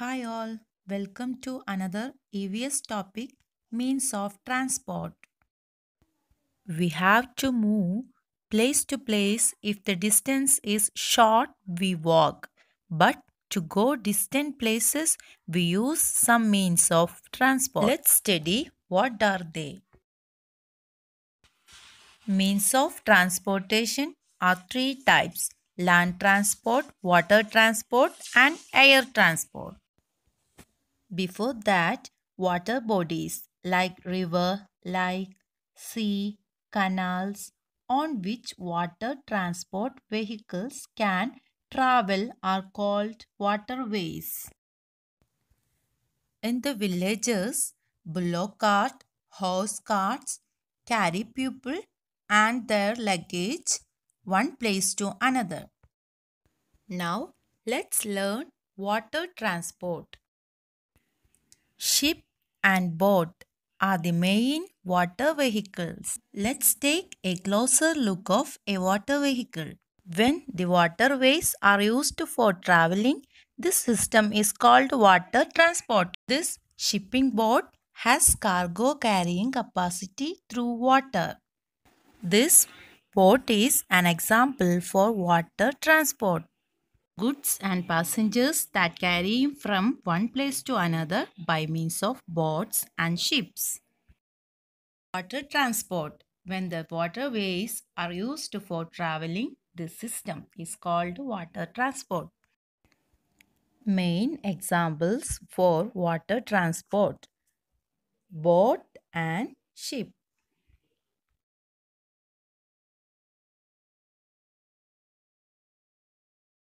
Hi all, welcome to another EVS topic means of transport. We have to move place to place if the distance is short we walk but to go distant places we use some means of transport. Let's study what are they. Means of transportation are three types land transport, water transport and air transport. Before that, water bodies like river, like sea, canals on which water transport vehicles can travel are called waterways. In the villages, bullock cart, horse carts carry people and their luggage one place to another. Now let's learn water transport. Ship and boat are the main water vehicles. Let's take a closer look of a water vehicle. When the waterways are used for traveling, this system is called water transport. This shipping boat has cargo carrying capacity through water. This boat is an example for water transport goods and passengers that carry from one place to another by means of boats and ships. Water transport. When the waterways are used for traveling, this system is called water transport. Main examples for water transport boat and ship.